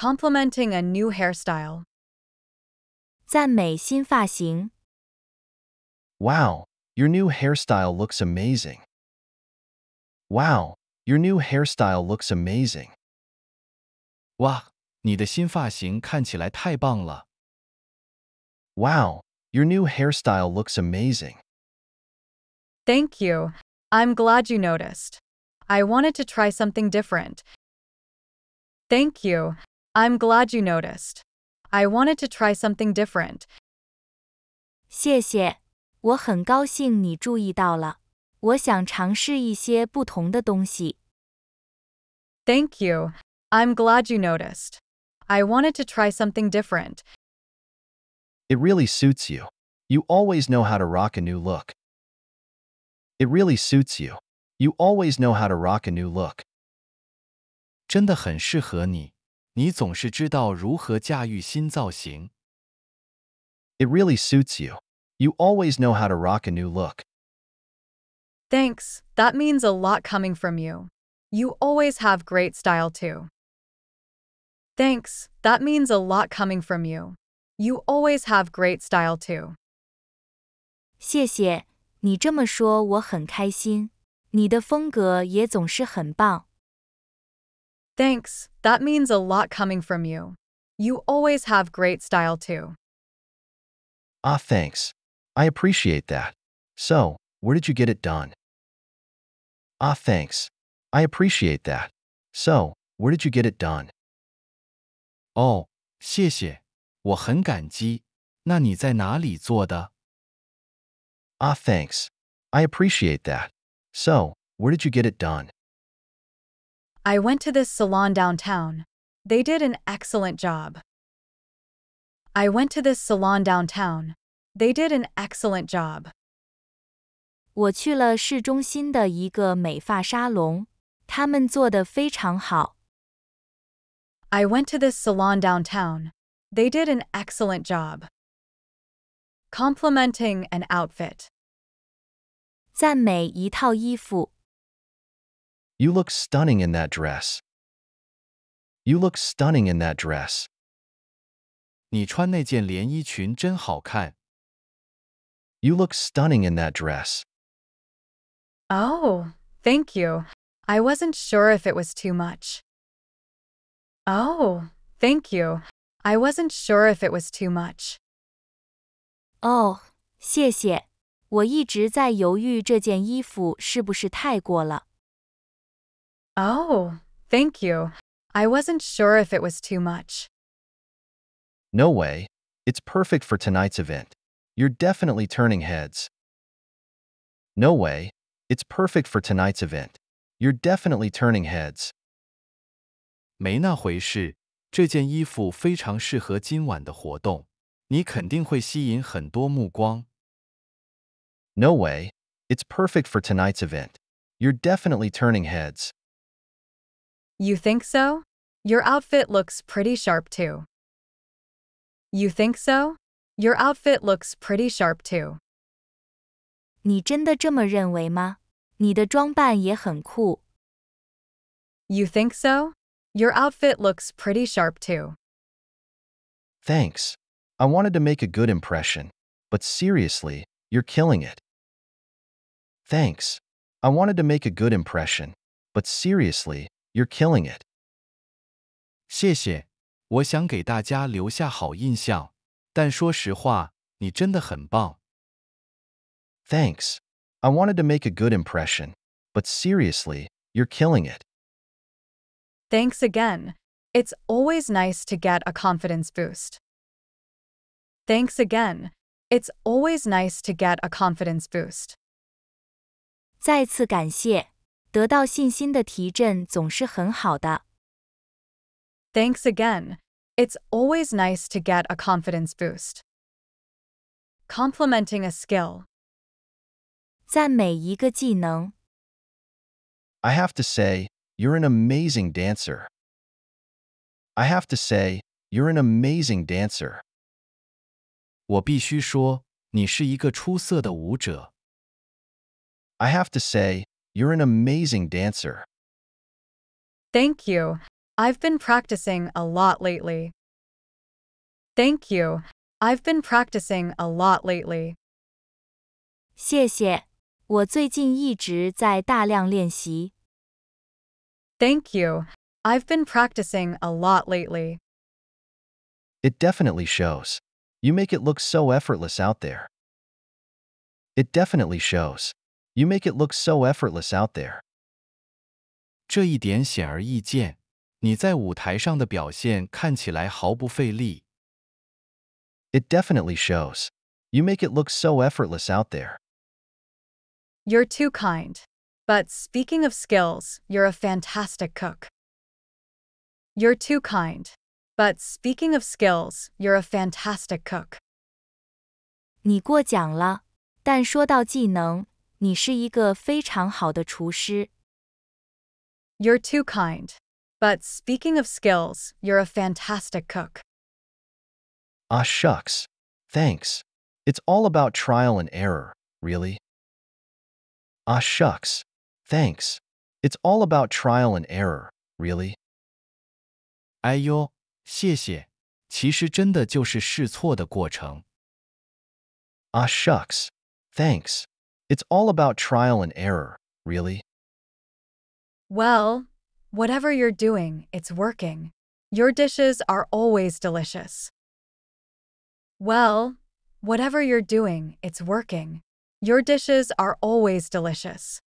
Complementing a new hairstyle. Wow, your new hairstyle looks amazing. Wow, your new hairstyle looks amazing. Wow, your new hairstyle looks amazing. Thank you. I'm glad you noticed. I wanted to try something different. Thank you. I'm glad you noticed. I wanted to try something different. 谢谢，我很高兴你注意到了。我想尝试一些不同的东西。Thank you. I'm glad you noticed. I wanted to try something different. It really suits you. You always know how to rock a new look. It really suits you. You always know how to rock a new look. 真的很适合你。你总是知道如何驾驭新造型。It really suits you. You always know how to rock a new look. Thanks. That means a lot coming from you. You always have great style too. Thanks. That means a lot coming from you. You always have great style too. 谢谢，你这么说我很开心。你的风格也总是很棒。Thanks, that means a lot coming from you. You always have great style too. Ah, thanks. I appreciate that. So, where did you get it done? Ah, thanks. I appreciate that. So, where did you get it done? Oh, thanks. I appreciate that. So, where did you get it done? I went to this salon downtown. They did an excellent job. I went to this salon downtown. They did an excellent job. 我去了市中心的一个美发沙龙，他们做得非常好。I went to this salon downtown. They did an excellent job. Complimenting an outfit. 赞美一套衣服。you look stunning in that dress. You look stunning in that dress. 你穿那件连衣裙真好看. You look stunning in that dress. Oh, thank you. I wasn't sure if it was too much. Oh, thank you. I wasn't sure if it was too much. Oh, 谢谢。我一直在犹豫这件衣服是不是太过了。Oh, thank you. I wasn't sure if it was too much. No way. It's perfect for tonight's event. You're definitely turning heads. No way. It's perfect for tonight's event. You're definitely turning heads. 没那回事，这件衣服非常适合今晚的活动，你肯定会吸引很多目光。No way. It's perfect for tonight's event. You're definitely turning heads. You think so? Your outfit looks pretty sharp too. You think so? Your outfit looks pretty sharp too. You think so? Your outfit looks pretty sharp too. Thanks. I wanted to make a good impression, but seriously, you're killing it. Thanks. I wanted to make a good impression, but seriously, you're killing it. 谢谢，我想给大家留下好印象，但说实话，你真的很棒。Thanks. I wanted to make a good impression, but seriously, you're killing it. Thanks again. It's always nice to get a confidence boost. Thanks again. It's always nice to get a confidence boost. 再次感谢。得到信心的提振总是很好的。Thanks again. It's always nice to get a confidence boost. Complimenting a skill. I have to say, you're an amazing dancer. I have to say, you're an amazing dancer. I have to say, you're an amazing dancer. Thank you. I've been practicing a lot lately. Thank you. I've been practicing a lot lately. 谢谢，我最近一直在大量练习。Thank you. I've been practicing a lot lately. It definitely shows. You make it look so effortless out there. It definitely shows. You make it look so effortless out there. 这一点显而易见，你在舞台上的表现看起来毫不费力。It definitely shows. You make it look so effortless out there. You're too kind. But speaking of skills, you're a fantastic cook. You're too kind. But speaking of skills, you're a fantastic cook. 你过奖了，但说到技能，你是一个非常好的厨师。You're too kind. But speaking of skills, you're a fantastic cook. Ah, shucks. Thanks. It's all about trial and error, really. Ah, shucks. Thanks. It's all about trial and error, really. 哎呦，谢谢。其实真的就是试错的过程。Ah, shucks. Thanks. It's all about trial and error, really. Well, whatever you're doing, it's working. Your dishes are always delicious. Well, whatever you're doing, it's working. Your dishes are always delicious.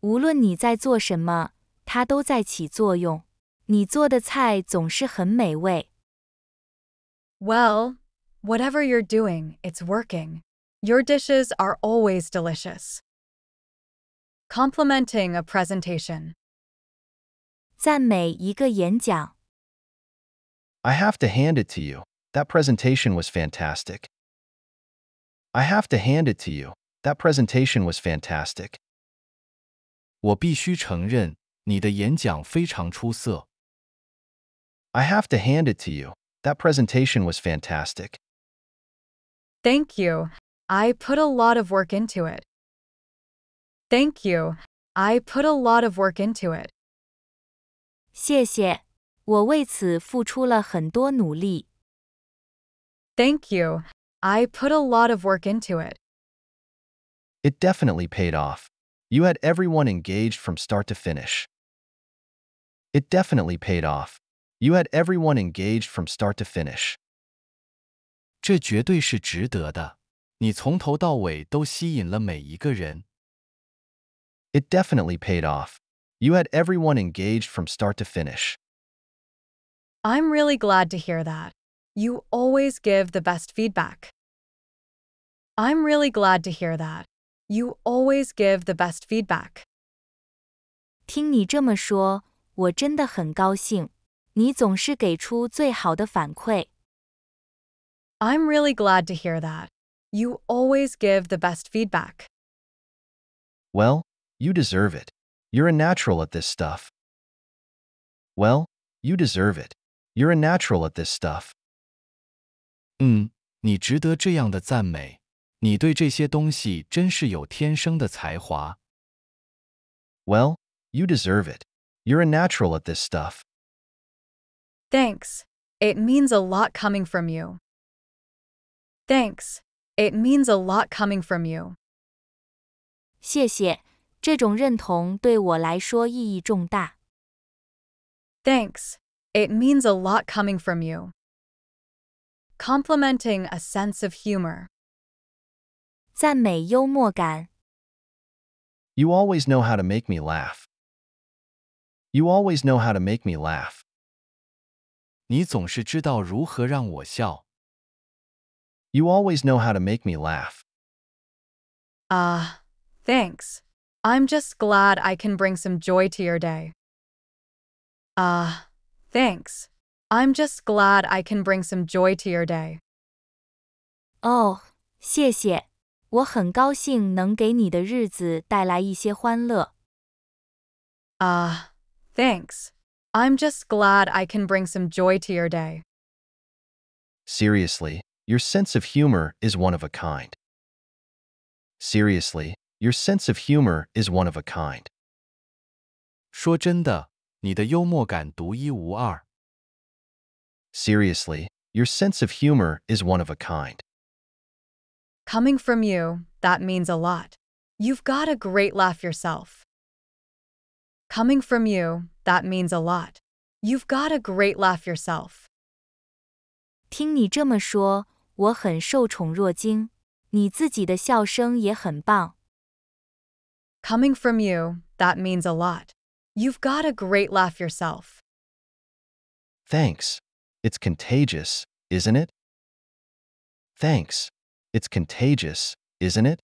无论你在做什么，它都在起作用。你做的菜总是很美味。Well, whatever you're doing, it's working. Your dishes are always delicious. Complimenting a presentation. I have to hand it to you. That presentation was fantastic. I have to hand it to you. That presentation was fantastic. I have to hand it to you. That presentation was fantastic. Thank you. I put a lot of work into it. Thank you. I put a lot of work into it. 谢谢，我为此付出了很多努力。Thank you. I put a lot of work into it. It definitely paid off. You had everyone engaged from start to finish. It definitely paid off. You had everyone engaged from start to finish. 这绝对是值得的。你从头到尾都吸引了每一个人。It definitely paid off. You had everyone engaged from start to finish. I'm really glad to hear that. You always give the best feedback. I'm really glad to hear that. You always give the best feedback. 听你这么说，我真的很高兴。你总是给出最好的反馈。I'm really glad to hear that. You always give the best feedback. Well, you deserve it. You're a natural at this stuff. Well, you deserve it. You're a natural at this stuff. 嗯，你值得这样的赞美。你对这些东西真是有天生的才华。Well, you deserve it. You're a natural at this stuff. Thanks. It means a lot coming from you. Thanks. It means a lot coming from you. 谢谢，这种认同对我来说意义重大。Thanks. It means a lot coming from you. Complimenting a sense of humor. 赞美幽默感。You always know how to make me laugh. You always know how to make me laugh. 你总是知道如何让我笑。you always know how to make me laugh. Ah, uh, thanks. I'm just glad I can bring some joy to your day. Ah, uh, thanks. I'm just glad I can bring some joy to your day. Oh, 谢谢。我很高兴能给你的日子带来一些欢乐。Ah, uh, thanks. I'm just glad I can bring some joy to your day. Seriously, your sense of humor is one of a kind. Seriously, your sense of humor is one of a kind. 说真的，你的幽默感独一无二。Seriously, your sense of humor is one of a kind. Coming from you, that means a lot. You've got a great laugh yourself. Coming from you, that means a lot. You've got a great laugh yourself. 听你这么说，我很受宠若惊。你自己的笑声也很棒。Coming from you, that means a lot. You've got a great laugh yourself. Thanks. It's contagious, isn't it? Thanks. It's contagious, isn't it?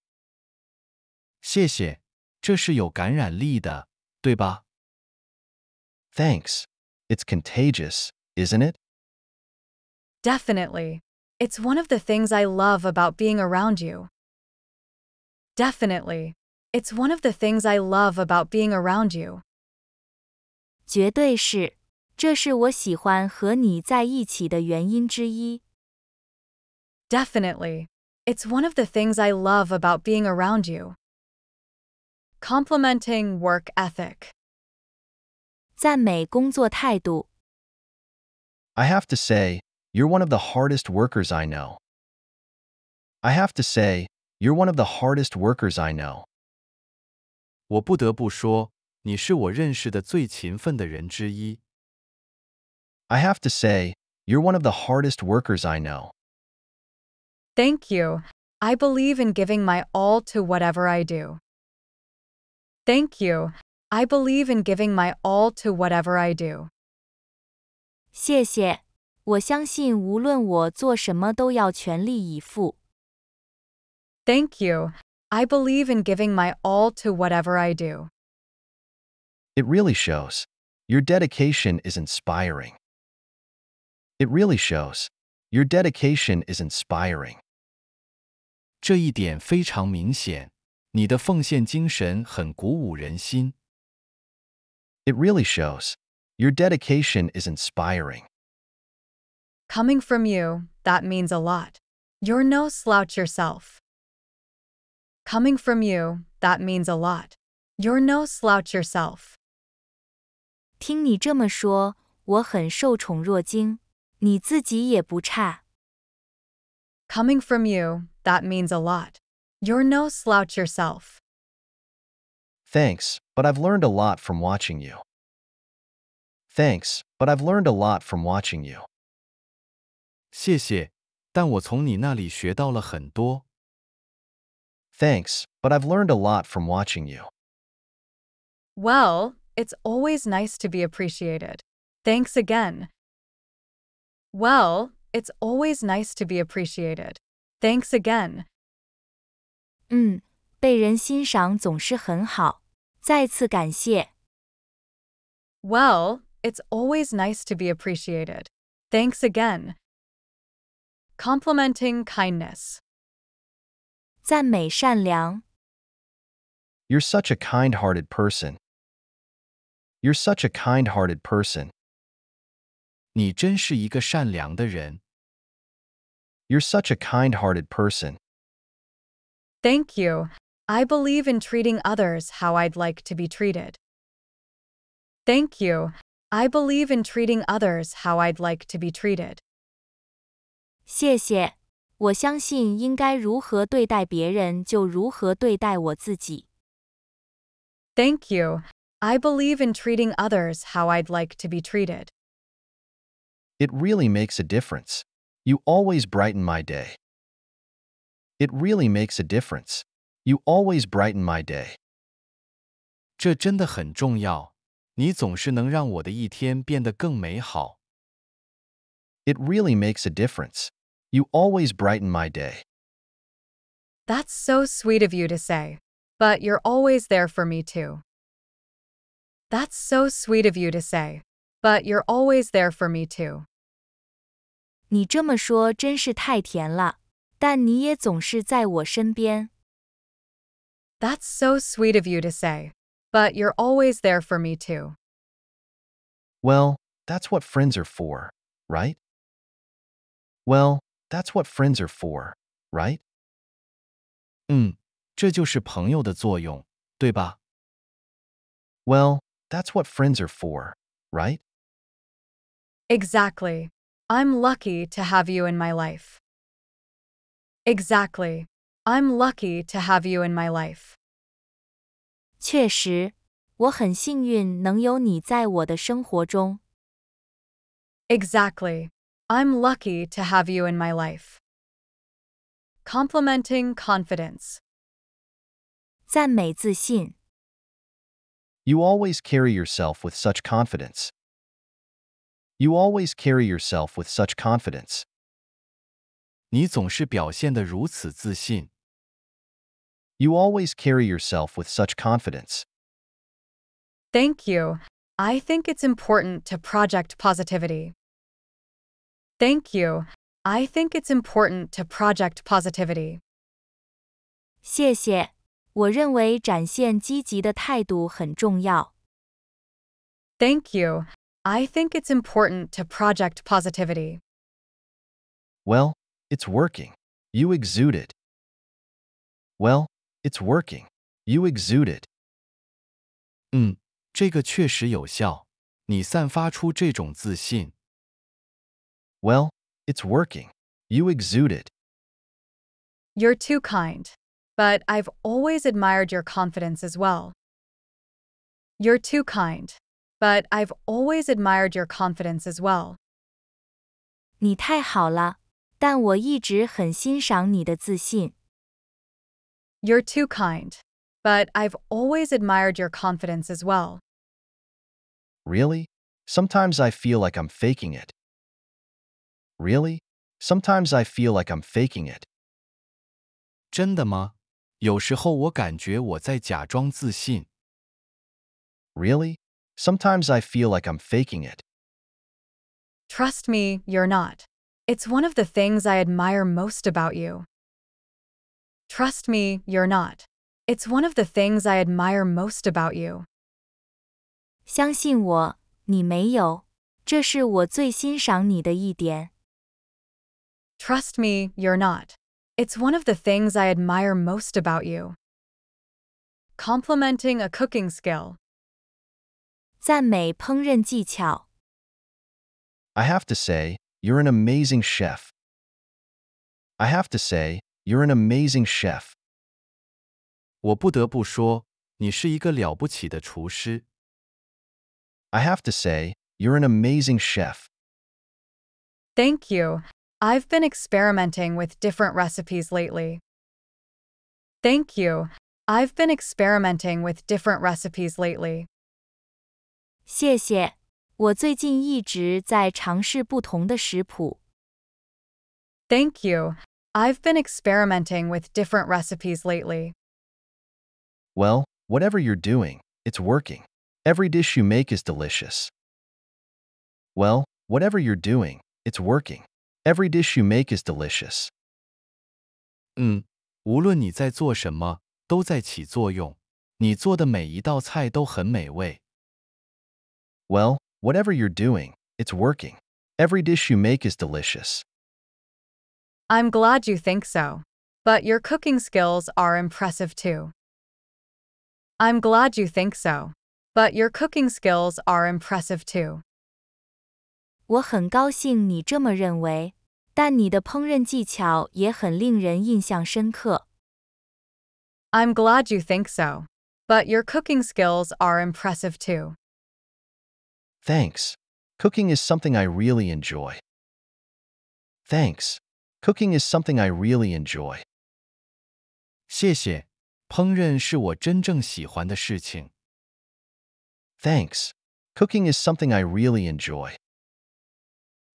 谢谢，这是有感染力的，对吧？Thanks. It's contagious, isn't it? Definitely. It's one of the things I love about being around you. Definitely. It's one of the things I love about being around you. 绝对是，这是我喜欢和你在一起的原因之一。Definitely. It's one of the things I love about being around you. Complimenting work ethic. 赞美工作态度。I have to say, you're one of the hardest workers I know. I have to say, you're one of the hardest workers I know. I have to say, you're one of the hardest workers I know. Thank you. I believe in giving my all to whatever I do. Thank you. I believe in giving my all to whatever I do. 谢谢。我相信无论我做什么都要全力以赴。Thank you. I believe in giving my all to whatever I do. It really shows. Your dedication is inspiring. It really shows. Your dedication is inspiring. 这一点非常明显，你的奉献精神很鼓舞人心。It really shows. Your dedication is inspiring. Coming from you, that means a lot. You're no slouch yourself. Coming from you, that means a lot. You're no slouch yourself. 听你这么说，我很受宠若惊。你自己也不差。Coming from you, that means a lot. You're no slouch yourself. Thanks, but I've learned a lot from watching you. Thanks, but I've learned a lot from watching you. 谢谢，但我从你那里学到了很多。Thanks, but I've learned a lot from watching you. Well, it's always nice to be appreciated. Thanks again. Well, it's always nice to be appreciated. Thanks again. 嗯，被人欣赏总是很好。再次感谢。Well, it's always nice to be appreciated. Thanks again. Complimenting kindness. you are such a kind hearted person. You're such a kind hearted person. you are such a kind hearted person. Thank you. I believe in treating others how I'd like to be treated. Thank you. I believe in treating others how I'd like to be treated. 谢谢。我相信应该如何对待别人，就如何对待我自己。Thank you. I believe in treating others how I'd like to be treated. It really makes a difference. You always brighten my day. It really makes a difference. You always brighten my day. 这真的很重要。你总是能让我的一天变得更美好。It really makes a difference. You always brighten my day. That's so sweet of you to say, but you're always there for me too. That's so sweet of you to say, but you're always there for me too. 你这么说真是太甜了，但你也总是在我身边。That's so sweet of you to say, but you're always there for me too. Well, that's what friends are for, right? Well, that's what friends are for, right? Well, that's what friends are for, right? Exactly. I'm lucky to have you in my life. Exactly. I'm lucky to have you in my life. 确实，我很幸运能有你在我的生活中。Exactly. I'm lucky to have you in my life. Complimenting confidence. You always carry yourself with such confidence. You always carry yourself with such confidence. You always carry yourself with such confidence. Thank you. I think it's important to project positivity. Thank you. I think it's important to project positivity. 谢谢，我认为展现积极的态度很重要。Thank you. I think it's important to project positivity. Well, it's working. You exude it. Well, it's working. You exude it. 嗯，这个确实有效。你散发出这种自信。well, it's working. You exude it. You're too kind. But I've always admired your confidence as well. You're too kind. But I've always admired your confidence as well. 你太好了，但我一直很欣赏你的自信。You're too kind. But I've always admired your confidence as well. Really? Sometimes I feel like I'm faking it. Really? Sometimes I feel like I'm faking it. 真的吗？有时候我感觉我在假装自信。Really? Sometimes I feel like I'm faking it. Trust me, you're not. It's one of the things I admire most about you. Trust me, you're not. It's one of the things I admire most about you. 相信我，你没有，这是我最欣赏你的一点。Trust me, you're not. It's one of the things I admire most about you. Complimenting a cooking skill. I have to say, you're an amazing chef. I have to say, you're an amazing chef. I have to say, you're an amazing chef. Thank you. I've been experimenting with different recipes lately. Thank you. I've been experimenting with different recipes lately. 谢谢，我最近一直在尝试不同的食谱。Thank you. I've been experimenting with different recipes lately. Well, whatever you're doing, it's working. Every dish you make is delicious. Well, whatever you're doing, it's working. Every dish you make is delicious. 嗯，无论你在做什么，都在起作用。你做的每一道菜都很美味。Well, whatever you're doing, it's working. Every dish you make is delicious. I'm glad you think so. But your cooking skills are impressive too. I'm glad you think so. But your cooking skills are impressive too. 我很高兴你这么认为，但你的烹饪技巧也很令人印象深刻。I'm glad you think so, but your cooking skills are impressive too. Thanks. Cooking is something I really enjoy. Thanks. Cooking is something I really enjoy. 谢谢，烹饪是我真正喜欢的事情。Thanks. Cooking is something I really enjoy.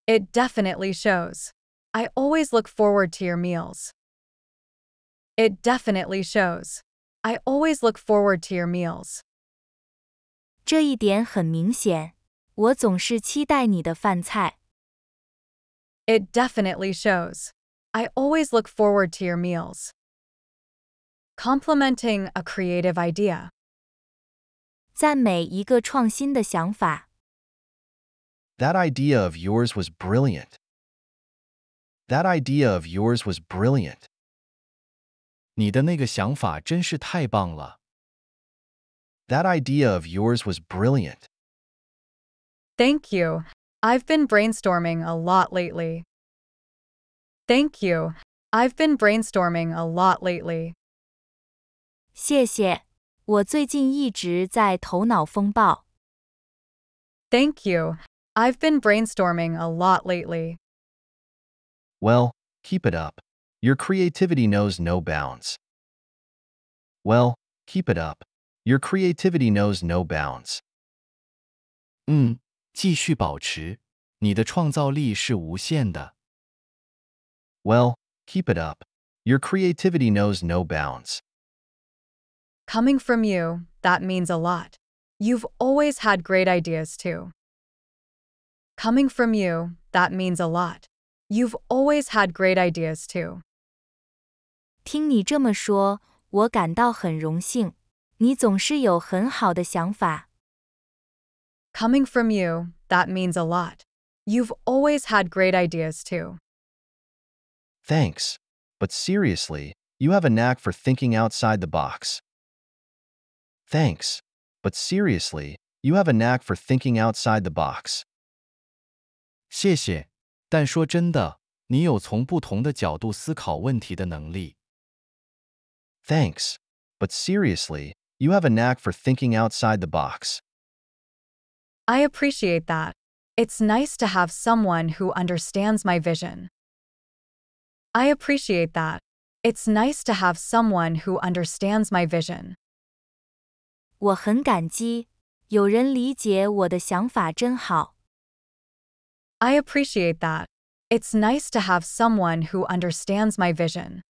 It definitely shows. I always look forward to your meals. It definitely shows. I always look forward to your meals. 这一点很明显，我总是期待你的饭菜。It definitely shows. I always look forward to your meals. Complementing a creative idea. 赞美一个创新的想法。That idea of yours was brilliant. That idea of yours was brilliant. 你的那个想法真是太棒了。That idea of yours was brilliant. Thank you. I've been brainstorming a lot lately. Thank you. I've been brainstorming a lot lately. 谢谢，我最近一直在头脑风暴。Thank you. I've been brainstorming a lot lately. Well, keep it up. Your creativity knows no bounds. Well, keep it up. Your creativity knows no bounds. 嗯，继续保持，你的创造力是无限的。Well, keep it up. Your creativity knows no bounds. Coming from you, that means a lot. You've always had great ideas, too. Coming from you, that means a lot. You've always had great ideas too. 听你这么说，我感到很荣幸。你总是有很好的想法。Coming from you, that means a lot. You've always had great ideas too. Thanks. But seriously, you have a knack for thinking outside the box. Thanks. But seriously, you have a knack for thinking outside the box. 谢谢。但说真的，你有从不同的角度思考问题的能力。Thanks, but seriously, you have a knack for thinking outside the box. I appreciate that. It's nice to have someone who understands my vision. I appreciate that. It's nice to have someone who understands my vision. 我很感激，有人理解我的想法真好。I appreciate that. It's nice to have someone who understands my vision.